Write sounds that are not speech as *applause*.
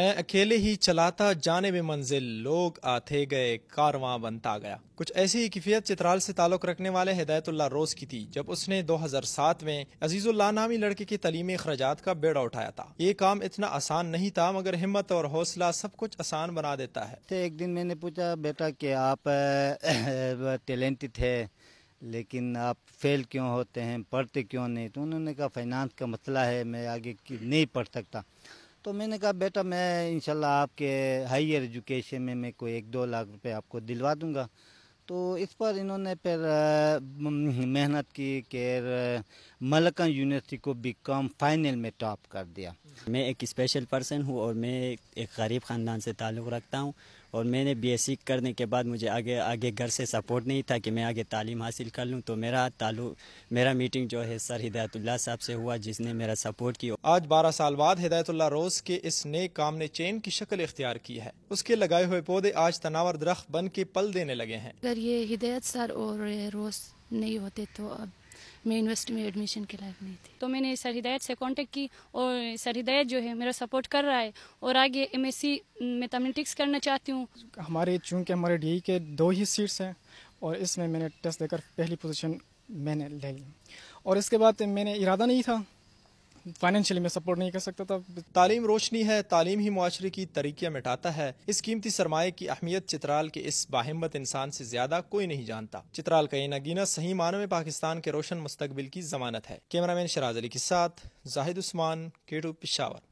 मैं अकेले ही चलाता जाने में मंजिल लोग आते गए कारवां बनता गया कुछ ऐसी ही किफियत चित्राल से ताल्लुक रखने वाले हिदायतुल्ला रोज की थी जब उसने 2007 में अजीजुल्ला नामी लड़के की तलीमी अखराजात का बेड़ा उठाया था ये काम इतना आसान नहीं था मगर हिम्मत और हौसला सब कुछ आसान बना देता है तो एक दिन मैंने पूछा बेटा की आप *laughs* टैलेंटेड है लेकिन आप फेल क्यों होते हैं पढ़ते क्यों नहीं तो उन्होंने कहा फाइनेंस का मसला है मैं आगे नहीं पढ़ सकता तो मैंने कहा बेटा मैं इंशाल्लाह आपके हायर एजुकेशन में मैं कोई एक दो लाख रुपए आपको दिलवा दूंगा तो इस पर इन्होंने फिर मेहनत की कि मलका यूनिवर्सिटी को बी कॉम फाइनल में टॉप कर दिया मैं एक स्पेशल पर्सन हूँ और मैं एक गरीब ख़ानदान से ताल्लुक़ रखता हूँ और मैंने सी करने के बाद मुझे आगे आगे घर से सपोर्ट नहीं था कि मैं आगे तालीम हासिल कर लूँ तो मेरा तालु मेरा मीटिंग जो है सर हिदायतुल्ला साहब से हुआ जिसने मेरा सपोर्ट किया आज बारह साल बाद हिदायतुल्ला रोज़ के इस नए काम ने चैन की शक्ल इख्तियार की है उसके लगाए हुए पौधे आज तनावर दरख्त बन के पल देने लगे हैं अगर ये हिदायत सर और रोज़ नहीं होते तो अब मैं यूनिवर्सिटी में एडमिशन के लायक नहीं थी तो मैंने सर हिदायत से कांटेक्ट की और सर हिदायत जो है मेरा सपोर्ट कर रहा है और आगे एम एस सी कम्युनिटिक्स करना चाहती हूँ हमारे चूँकि हमारे डी e के दो ही सीट्स हैं और इसमें मैंने टेस्ट देकर पहली पोजिशन मैंने ले ली और इसके बाद मैंने इरादा नहीं था फाइनेंशियली मैं सपोर्ट नहीं कर सकता था तालीम रोशनी है तालीम ही माशरे की तरीकियाँ मिटाता है इस कीमती सरमाए की अहमियत चित्राल के इस बाहिमत इंसान से ज्यादा कोई नहीं जानता चित्राल का ये नगीना सही मानो में पाकिस्तान के रोशन मुस्तबिल की जमानत है कैमरा मैन शराज अली के साथ जाहिद उस्मान केटू पिशावर